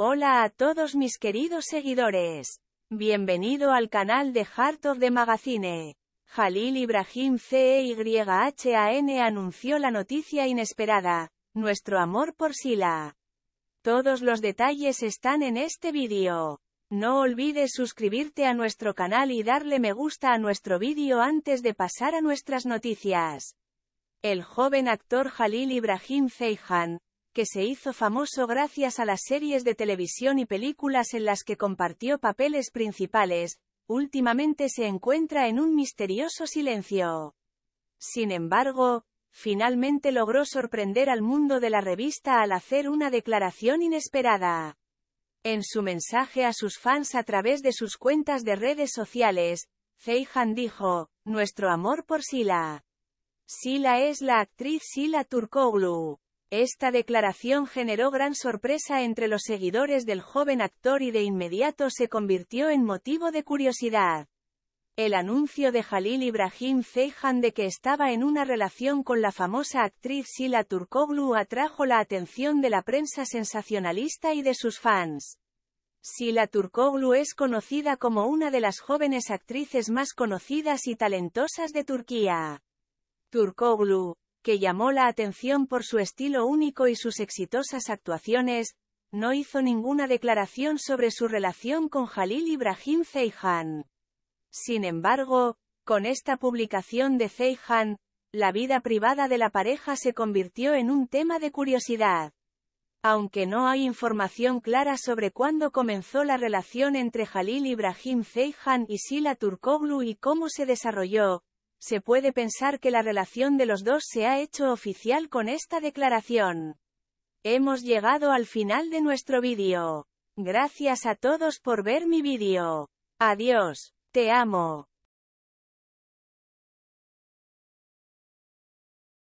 Hola a todos mis queridos seguidores. Bienvenido al canal de Heart of the Magazine. Jalil Ibrahim CEYHAN anunció la noticia inesperada, nuestro amor por Sila. Todos los detalles están en este vídeo. No olvides suscribirte a nuestro canal y darle me gusta a nuestro vídeo antes de pasar a nuestras noticias. El joven actor Jalil Ibrahim Ceyhan, que se hizo famoso gracias a las series de televisión y películas en las que compartió papeles principales, últimamente se encuentra en un misterioso silencio. Sin embargo, finalmente logró sorprender al mundo de la revista al hacer una declaración inesperada. En su mensaje a sus fans a través de sus cuentas de redes sociales, Feihan dijo, Nuestro amor por Sila. Sila es la actriz Sila Turkoglu. Esta declaración generó gran sorpresa entre los seguidores del joven actor y de inmediato se convirtió en motivo de curiosidad. El anuncio de Halil Ibrahim Ceyhan de que estaba en una relación con la famosa actriz Sila Turkoglu atrajo la atención de la prensa sensacionalista y de sus fans. Sila Turkoglu es conocida como una de las jóvenes actrices más conocidas y talentosas de Turquía. Turkoglu, que llamó la atención por su estilo único y sus exitosas actuaciones, no hizo ninguna declaración sobre su relación con Jalil Ibrahim Zeyhan. Sin embargo, con esta publicación de Zeihan, la vida privada de la pareja se convirtió en un tema de curiosidad. Aunque no hay información clara sobre cuándo comenzó la relación entre Jalil Ibrahim Zeyhan y Sila Turkoglu y cómo se desarrolló, se puede pensar que la relación de los dos se ha hecho oficial con esta declaración. Hemos llegado al final de nuestro vídeo. Gracias a todos por ver mi vídeo. Adiós. Te amo.